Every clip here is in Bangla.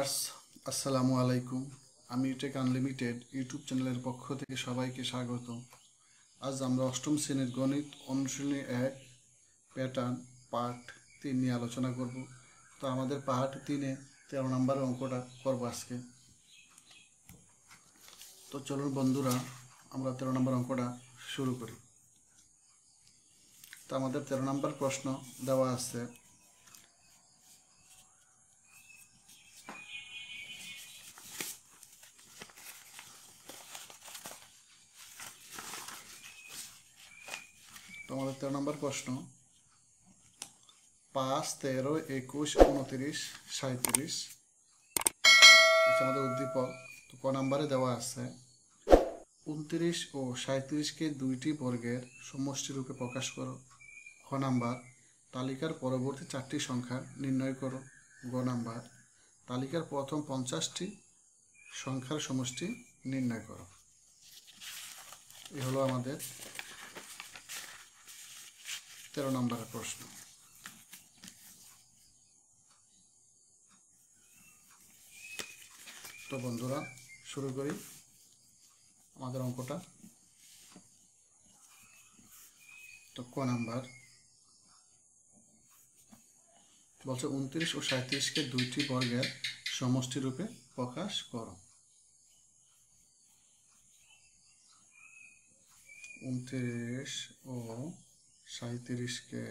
ভিউয়ার্স আসসালামু আলাইকুম আমি টেক আনলিমিটেড ইউটিউব চ্যানেলের পক্ষ থেকে সবাইকে স্বাগত আজ আমরা অষ্টম শ্রেণীর গণিত অনুশীলনী এক প্যাটার্ন পার্ট তিন নিয়ে আলোচনা করব তো আমাদের পার্ট তিনে তেরো নম্বরের অঙ্কটা করবো আজকে তো চলুন বন্ধুরা আমরা তেরো নম্বর অঙ্কটা শুরু করি তো আমাদের তেরো নম্বর প্রশ্ন দেওয়া আছে তেরো নম্বর প্রশ্ন পাঁচ তেরো একুশ উনত্রিশ সাঁত্রিশ আমাদের উদ্দীপক তো ক নাম্বারে দেওয়া আছে উনত্রিশ ও সাঁত্রিশকে দুইটি বর্গের সমষ্টিরূপে প্রকাশ করো খ নাম্বার তালিকার পরবর্তী চারটি সংখ্যা নির্ণয় করো গ নাম্বার তালিকার প্রথম পঞ্চাশটি সংখ্যার সমষ্টি নির্ণয় করো এ হলো আমাদের তেরো নম্বরের প্রশ্ন তো বন্ধুরা শুরু করি আমাদের অঙ্কটা তো ক নাম্বার বলছে উনত্রিশ ও সাঁত্রিশকে দুইটি বর্গের সমষ্টিরূপে প্রকাশ করো উনত্রিশ ও সাঁত্রিশকে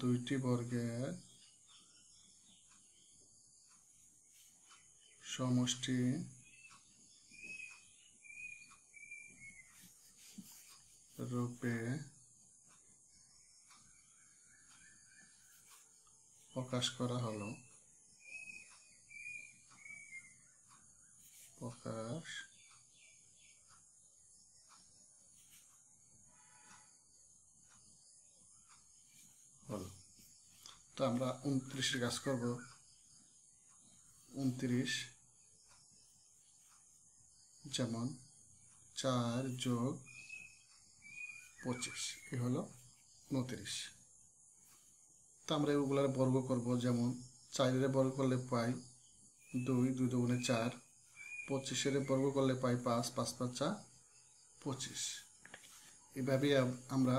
দুইটি বর্গের সমষ্টি রূপে প্রকাশ করা হলো প্রকাশ হল তো আমরা উনত্রিশের কাজ করব উনত্রিশ যেমন চার যোগ পঁচিশ এ হলো উনত্রিশ তো আমরা এগুলার বর্গ করব যেমন চারের বর্গ করলে পাই দুই দুই দুগুণে চার পঁচিশের বর্গ করলে পাই পাঁচ পাঁচ পাঁচা পঁচিশ এভাবে আমরা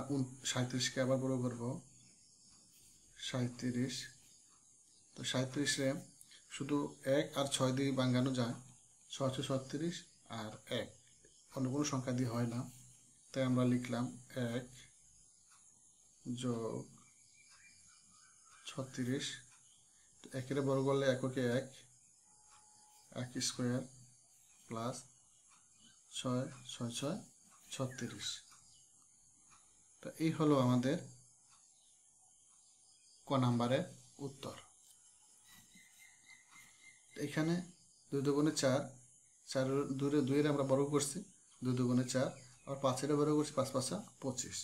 সাঁত্রিশকে আবার বড় করবো সাঁত্রিশ তো সাঁত্রিশে শুধু এক আর ছয় দিয়ে বাঙ্গানো যায় ছয়শো ছত্রিশ আর এক অন্য কোনো সংখ্যা দিয়ে হয় না তাই আমরা লিখলাম এক যোগ ছত্রিশ একের বড় করলে এককে এক এক স্কোয়ার প্লাস ছয় ছয় ছয় ছত্রিশ তো এই হলো আমাদের ক নাম্বারের উত্তর এখানে দুই দুগুণে চার চার দূরে দুইয়ের আমরা বড় করছি দুই দুগুণে চার আর পাঁচের বড় করছি পাঁচ পাঁচা পঁচিশ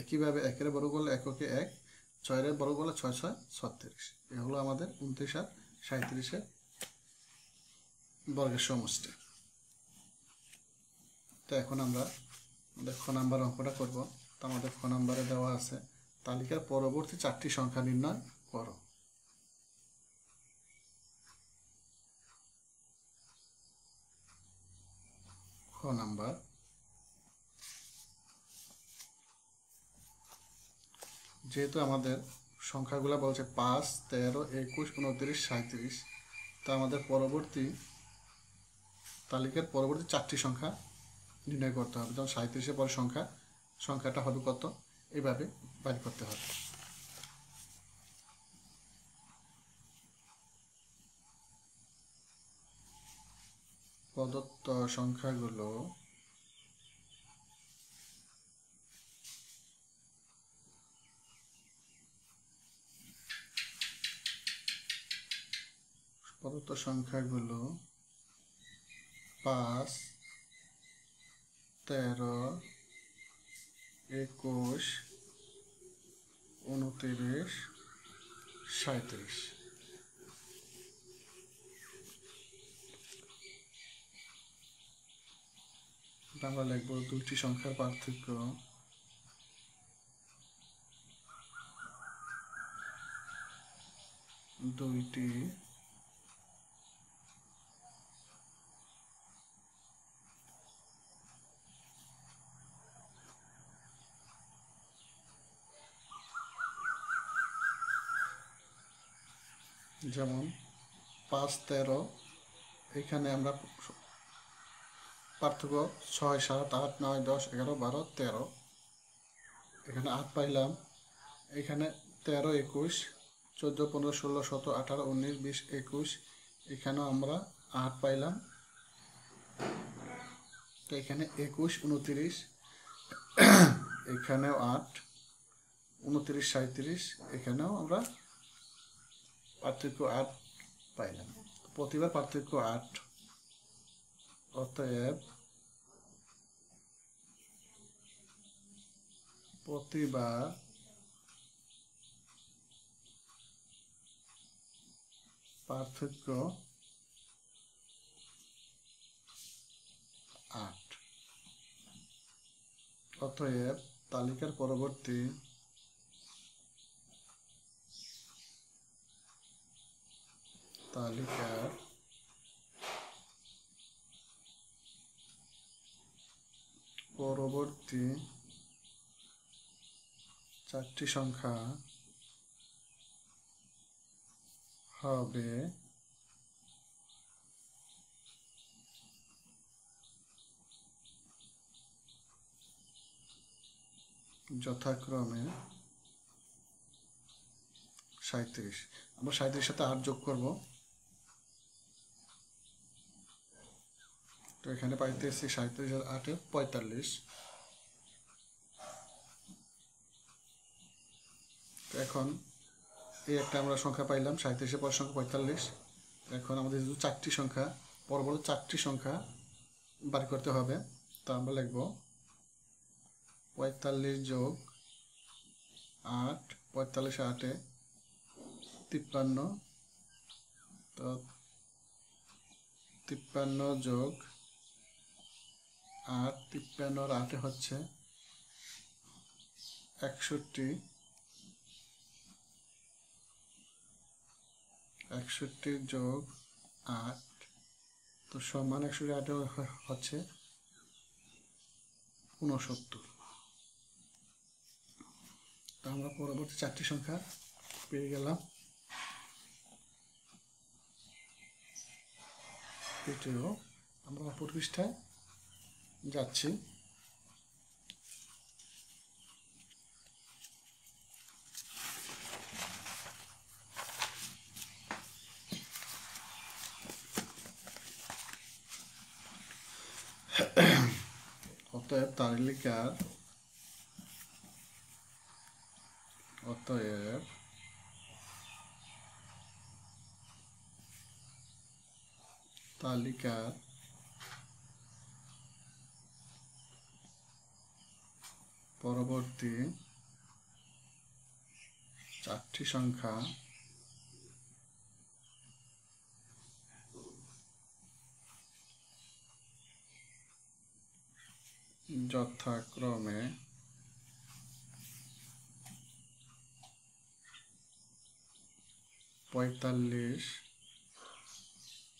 একইভাবে একের বড় করলে এককে এক ছয়ের বড় করলে ছয় ছয় ছত্রিশ এ হলো আমাদের উনত্রিশ আর সাঁত্রিশের বর্গের সমষ্টি তো এখন আমরা আমাদের খ নাম্বার অঙ্কটা করব তো আমাদের ফোন নাম্বারে দেওয়া আছে তালিকার পরবর্তী চারটি সংখ্যা নির্ণয় করো ফোন নাম্বার যেহেতু আমাদের সংখ্যাগুলো বলছে পাঁচ তেরো একুশ উনত্রিশ সাঁত্রিশ তা আমাদের পরবর্তী তালিকার পরবর্তী চারটি সংখ্যা নির্ণয় করতে হবে যেমন সাঁত্রিশের পরে সংখ্যা সংখ্যাটা হবে কত এভাবে বাইর করতে হবে প্রদত্ত সংখ্যাগুলো প্রদত্ত সংখ্যাগুলো পাঁচ তেরো একুশ উনতিরিশ সাঁত্রিশ আমরা লিখব দুইটি সংখ্যার পার্থক্য দুইটি যেমন পাঁচ তেরো এখানে আমরা পার্থক্য ছয় সাত আট নয় দশ এগারো বারো তেরো এখানে আট পাইলাম এখানে তেরো একুশ চোদ্দো পনেরো ষোলো সতেরো আঠারো উনিশ বিশ একুশ এখানেও আমরা আট পাইলাম তো এখানে একুশ উনতিরিশ এখানেও আট উনতিরিশ সাঁত্রিশ এখানেও আমরা পার্থক্য আট পাইলাম প্রতিবার পার্থক্য আট অতএব প্রতিবার পার্থক্য আট অতএব তালিকার পরবর্তী তালিকার পরবর্তী চারটি সংখ্যা হবে যথাক্রমে সাঁত্রিশ আমরা সাঁত্রিশ সাথে আট যোগ করবো তো এখানে পাইতেছি সাঁত্রিশ আর আটে পঁয়তাল্লিশ তো এখন এই একটা আমরা সংখ্যা পাইলাম সাঁত্রিশের পর সংখ্যা পঁয়তাল্লিশ এখন আমাদের যেহেতু চারটি সংখ্যা বড় বড় চারটি সংখ্যা বার করতে হবে তা আমরা লিখব পঁয়তাল্লিশ যোগ আট পঁয়তাল্লিশ আটে তিপ্পান্ন তো তিপ্পান্ন যোগ আর তিপ্পান্ন রাতে হচ্ছে একষট্টি একষট্টি যোগ আট তো সমান একষট্টি আটে হচ্ছে ঊনসত্তর তো আমরা পরবর্তী চারটি সংখ্যা পেয়ে গেলাম এটিও আমরা অপর পৃষ্ঠায় যাচ্ছি অতএব তালিকার অতএব তালিকার পরবর্তী চারটি সংখ্যা যথাক্রমে পঁয়তাল্লিশ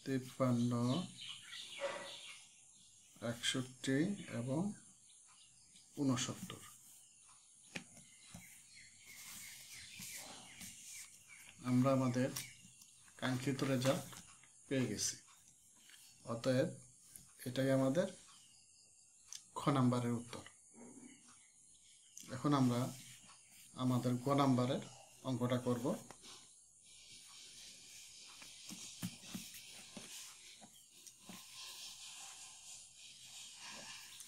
তিপ্পান্ন একষট্টি এবং ঊনসত্তর আমরা আমাদের কাঙ্ক্ষিত রেজাল্ট পেয়ে গেছি অতএব এটাই আমাদের খ নাম্বারের উত্তর এখন আমরা আমাদের গ নাম্বারের অঙ্কটা করব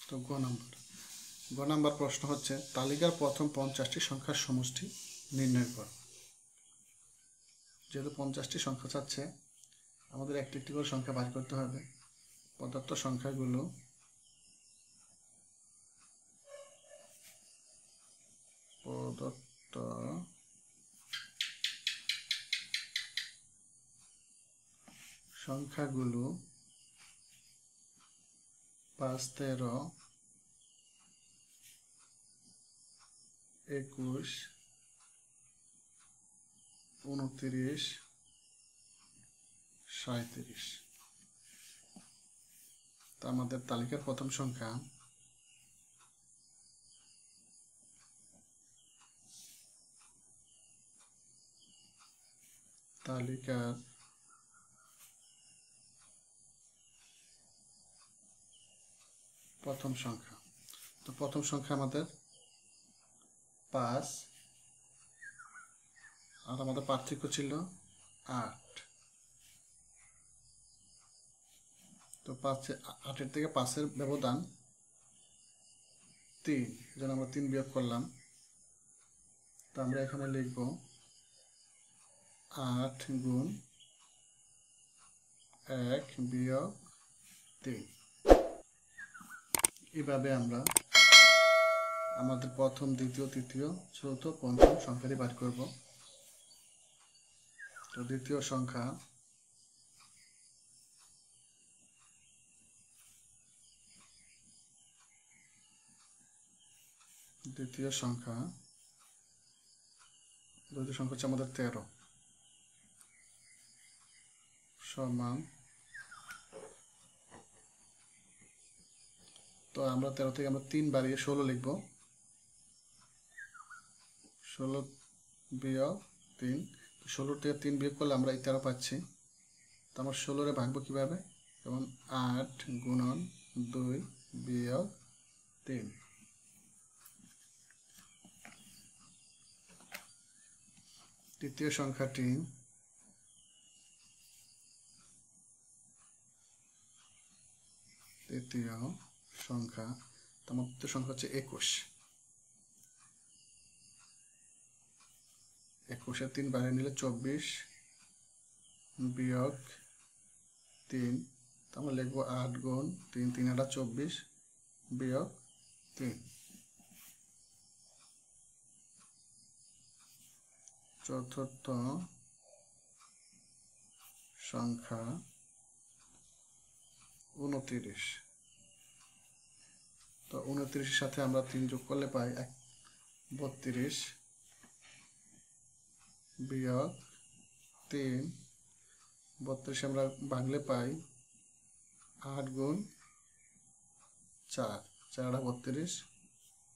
তো গ নাম্বার গ নাম্বার প্রশ্ন হচ্ছে তালিকার প্রথম পঞ্চাশটি সংখ্যার সমষ্টি নির্ণয় কর যেহেতু পঞ্চাশটি সংখ্যা চাচ্ছে আমাদের একটি একটি করে সংখ্যা বার করতে হবে পদার্থ সংখ্যাগুলো প্রদত্ত সংখ্যাগুলো পাঁচ তেরো একুশ উনত্রিশ সাঁত্রিশ তা আমাদের তালিকার প্রথম সংখ্যা তালিকার প্রথম সংখ্যা তো প্রথম সংখ্যা আমাদের পাঁচ আর আমাদের পার্থক্য ছিল আট তো পাঁচে আটের থেকে পাঁচের ব্যবধান তিন যেন আমরা তিন বিয়োগ করলাম তো আমরা এখানে লিখব আট গুণ এক বিয়োগ তিন এভাবে আমরা আমাদের প্রথম দ্বিতীয় তৃতীয় চতুর্থ পঞ্চম সংখ্যাটি বার করব তো দ্বিতীয় সংখ্যা দ্বিতীয় সংখ্যা দ্বিতীয় সংখ্যা হচ্ছে আমাদের তেরো সমান তো আমরা তেরো থেকে আমরা তিন বাড়িয়ে ষোলো লিখবো ষোলো বিয়োগ তিন ষোলো থেকে তিন বিয়োগ করলে আমরা ইতারা পাচ্ছি তো আমরা ষোলোরে ভাগবো কীভাবে যেমন আট গুণন দুই বিয়োগ তিন তৃতীয় সংখ্যাটি তৃতীয় সংখ্যা তামাত্র সংখ্যা হচ্ছে একুশ একুশে তিন বাইরে নিলে চব্বিশ বিয়োগ তিন আমরা লিখব আট গুণ তিন তিন আটা চব্বিশ বিয়োগ তিন চতুর্থ সংখ্যা উনত্রিশ তো উনত্রিশের সাথে আমরা তিন যোগ করলে পাই এক বত্রিশ বিয়োগ তিন বত্রিশে আমরা ভাঙলে পাই আট গুণ চার চার বত্রিশ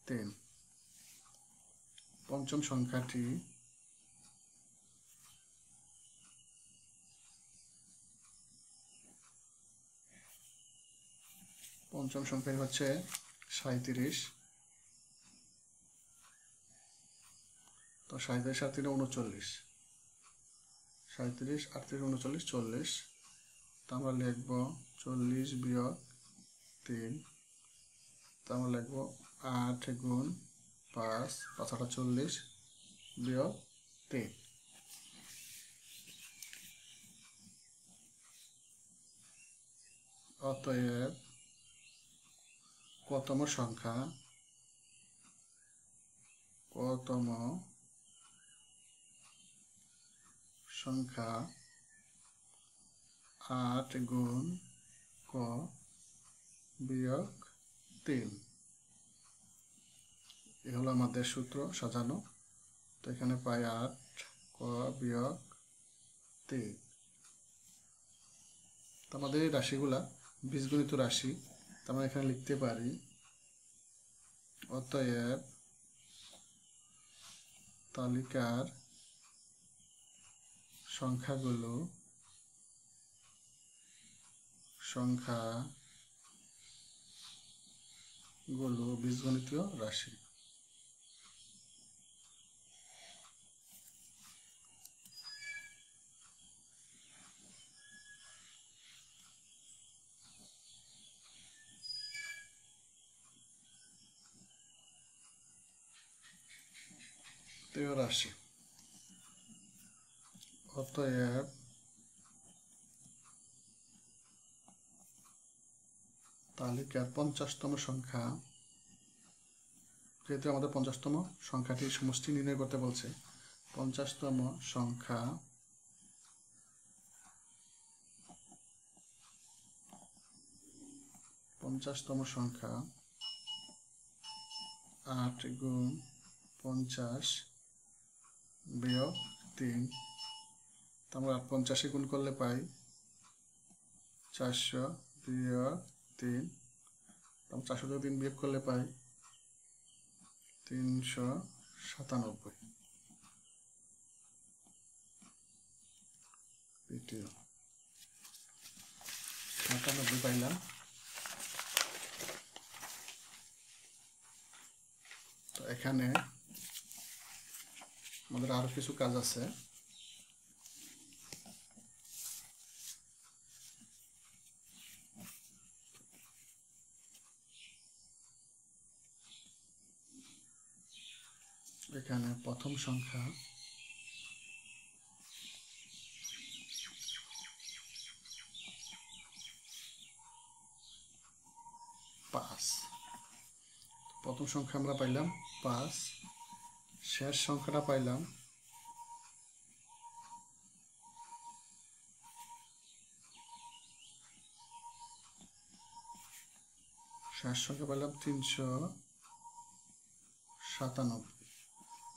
তিন পঞ্চম সংখ্যাটি পঞ্চম সংখ্যাটি হচ্ছে সাঁত্রিশ তো সাঁত্রিশ আর তিনে উনচল্লিশ সাঁত্রিশ আটত্রিশ উনচল্লিশ চল্লিশ তো আমরা লিখব চল্লিশ বিয়োগ তিন তো আমরা লিখব আট গুণ পাঁচ পাঁচটা চল্লিশ বিয়োগ তিন অতএব কতম সংখ্যা কতম সংখ্যা আট গুণ ক বিয়োগ তিন এগুলো আমাদের সূত্র সাজানো তো এখানে পাই আট ক বিয়োগ তিন তো আমাদের এই রাশিগুলা বীজগণিত রাশি তো আমরা এখানে লিখতে পারি অতএব তালিকার সংখ্যাগুলো সংখ্যা গুলো বীজগণিতীয় রাশি রাশি অতএব তালিকার পঞ্চাশতম সংখ্যা যেহেতু আমাদের পঞ্চাশতম সংখ্যাটি সমষ্টি নির্ণয় করতে বলছে পঞ্চাশতম সংখ্যা পঞ্চাশতম সংখ্যা আট গুণ পঞ্চাশ বিয়োগ তিন তো আমরা পঞ্চাশে গুণ করলে পাই চারশো বিয়োগ তিন তারপর চারশো থেকে তিন বিয়োগ করলে পাই তিনশো সাতানব্বই পিটিও সাতানব্বই পাইলাম তো এখানে আমাদের আরও কিছু কাজ আছে প্রথম সংখ্যা পাঁচ প্রথম সংখ্যা আমরা পাইলাম পাঁচ শেষ সংখ্যাটা পাইলাম শেষ সংখ্যা পাইলাম তিনশো সাতানব্বই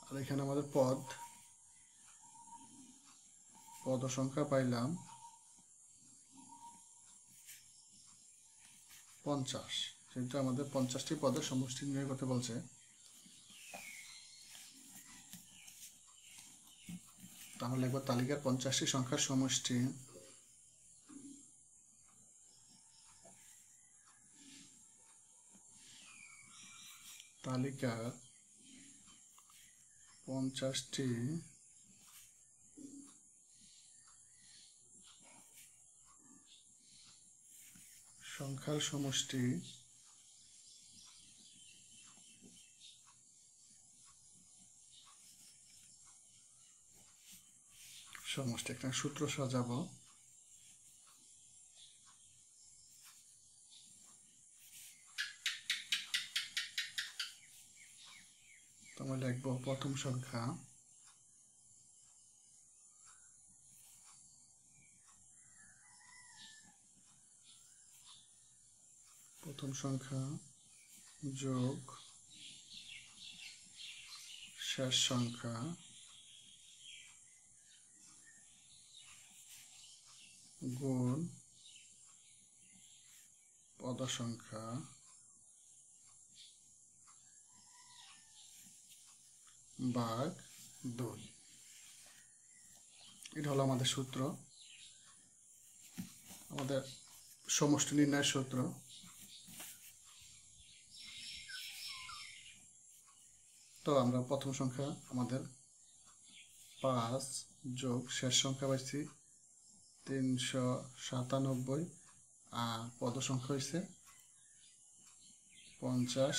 আর এখানে আমাদের পদ পদ সংখ্যা পাইলাম পঞ্চাশ সেটা আমাদের পঞ্চাশটি পদের সমষ্টি নিয়ে করতে বলছে তাহলে একবার তালিকার পঞ্চাশটি সংখ্যার সমষ্টি তালিকার পঞ্চাশটি সংখ্যার সমষ্টি সমষ্টি একটা সূত্র সাজাবো তোমার লিখব প্রথম সংখ্যা প্রথম সংখ্যা যোগ শেষ সংখ্যা গুণ পদ সংখ্যা বাঘ দুই এটা হলো আমাদের সূত্র আমাদের সমষ্টি নির্ণয়ের সূত্র তো আমরা প্রথম সংখ্যা আমাদের পাঁচ যোগ শেষ সংখ্যা পাইছি তিনশো সাতানব্বই আর পদ সংখ্যা হয়েছে পঞ্চাশ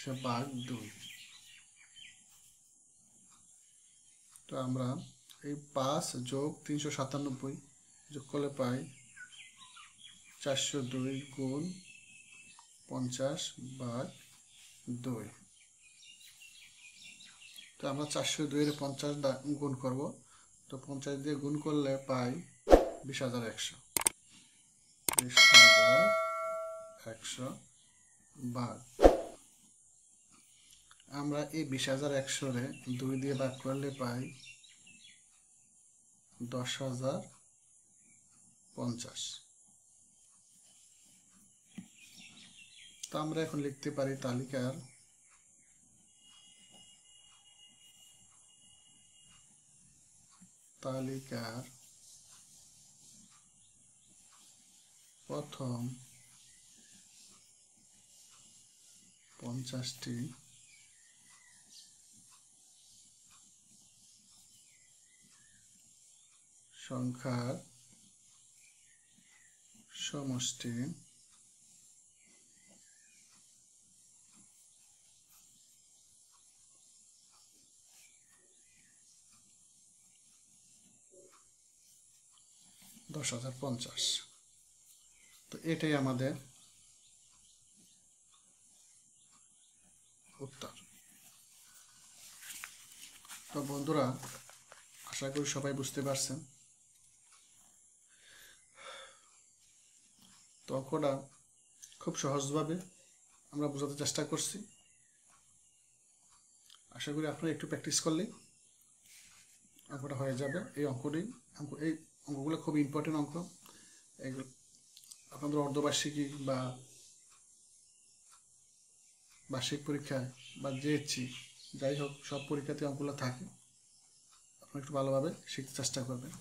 সে ভাগ দুই তো আমরা এই পাঁচ যোগ তিনশো সাতানব্বই যোগ করলে পাই চারশো দুই গুণ পঞ্চাশ বাদ দুই তো আমরা চারশো দুইয়ের পঞ্চাশ গুণ করব তো পঞ্চাশ দিয়ে গুণ করলে পাই বিশ হাজার একশো বিশ হাজার একশো বাদ আমরা এই বিশ হাজার একশোরে দুই দিয়ে বাক করলে পাই দশ হাজার পঞ্চাশ তো আমরা এখন লিখতে পারি তালিকার তালিকার প্রথম পঞ্চাশটি সংখ্যার সমষ্টি দশ হাজার পঞ্চাশ তো এটাই আমাদের উত্তর তো বন্ধুরা আশা করি সবাই বুঝতে পারছেন তো অঙ্কটা খুব সহজভাবে আমরা বোঝাতে চেষ্টা করছি আশা করি আপনারা একটু প্র্যাকটিস করলেই অঙ্কটা হয়ে যাবে এই অঙ্কটি অঙ্ক এই অঙ্কগুলো খুব ইম্পর্টেন্ট অঙ্ক এগুলো আপনাদের অর্ধবার্ষিকী বা বার্ষিক পরীক্ষা বা ইচ্ছি যাই হোক সব পরীক্ষাতে অঙ্কগুলো থাকে আপনারা একটু ভালোভাবে শিখতে চেষ্টা করবেন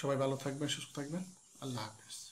সবাই ভালো থাকবেন সুস্থ থাকবেন আল্লাহ হাফিজ